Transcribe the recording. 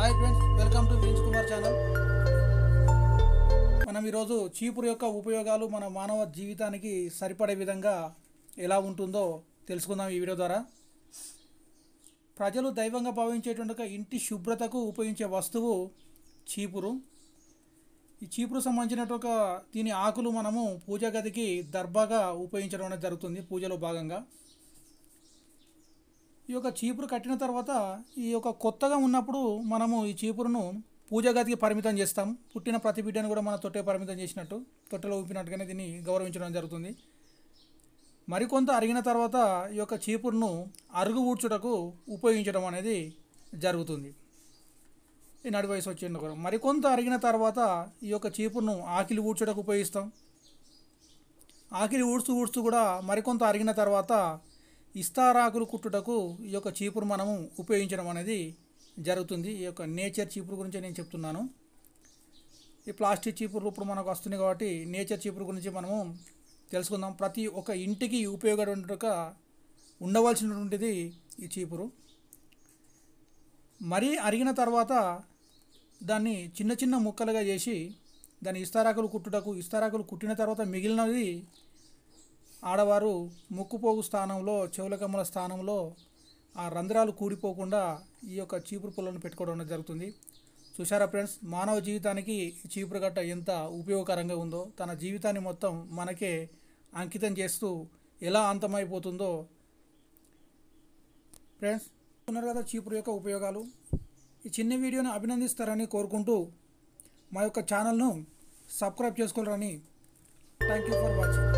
hi friends welcome to Vins Kumar channel మనం ఈరోజు చీపురు యొక్క ఉపయోగాలు మన మానవ జీవితానికి సరిపడే విధంగా ఎలా ఉంటుందో తెలుసుకుందాం ఈ వీడియో ద్వారా ప్రజలు దైవంగా భావించేటువంటి ఇంటి శుభ్రతకు ఉపయోగించే వస్తువు చీపురు ఈ చీపురు ఒక దీని ఆకులు మనము పూజా గదికి దర్బాగా ఉపయోగించడం అనేది జరుగుతుంది పూజలో భాగంగా ఈ యొక్క చీపురు కట్టిన తర్వాత ఈ యొక్క కొత్తగా ఉన్నప్పుడు మనము ఈ చీపురును పూజాగతికి పరిమితం చేస్తాం పుట్టిన ప్రతి బిడ్డను కూడా మన తొట్టే పరిమితం చేసినట్టు తొట్టెలో ఊపినట్టుగానే దీన్ని గౌరవించడం జరుగుతుంది మరికొంత అరిగిన తర్వాత ఈ యొక్క చీపురును అరుగు ఊడ్చుటకు ఉపయోగించడం అనేది జరుగుతుంది ఈ నడి వయసు వచ్చింది ఒకరు మరికొంత అరిగిన తర్వాత ఈ యొక్క చీపురును ఆకిలి ఊడ్చుటకు ఉపయోగిస్తాం ఆకిలి ఊడ్చు ఊడ్స్తూ కూడా మరికొంత అరిగిన తర్వాత ఇస్తారాకులు కుట్టుటకు ఈ యొక్క చీపురు మనము ఉపయోగించడం అనేది జరుగుతుంది ఈ యొక్క నేచర్ చీపురు గురించి నేను చెప్తున్నాను ఈ ప్లాస్టిక్ చీపురు ఇప్పుడు మనకు వస్తున్నాయి కాబట్టి నేచర్ చీపురు గురించి మనము తెలుసుకుందాం ప్రతి ఒక్క ఇంటికి ఉపయోగపడక ఉండవలసినటువంటిది ఈ చీపురు మరీ అరిగిన తర్వాత దాన్ని చిన్న చిన్న ముక్కలుగా చేసి దాన్ని ఇస్తారాకులు కుట్టుటకు ఇస్తారాకులు కుట్టిన తర్వాత మిగిలినది ఆడవారు ముక్కుపోగు స్థానంలో చెవులకమ్మల స్థానంలో ఆ రంధ్రాలు కూడిపోకుండా ఈ యొక్క చీపురు పుల్లను పెట్టుకోవడం జరుగుతుంది చూసారా ఫ్రెండ్స్ మానవ జీవితానికి చీపురు గట్ట ఎంత ఉపయోగకరంగా ఉందో తన జీవితాన్ని మొత్తం మనకే అంకితం చేస్తూ ఎలా అంతమైపోతుందో ఫ్రెండ్స్ ఉన్నారు కదా చీపురు యొక్క ఉపయోగాలు ఈ చిన్న వీడియోని అభినందిస్తారని కోరుకుంటూ మా యొక్క ఛానల్ను సబ్స్క్రైబ్ చేసుకోవాలని థ్యాంక్ యూ ఫర్ వాచింగ్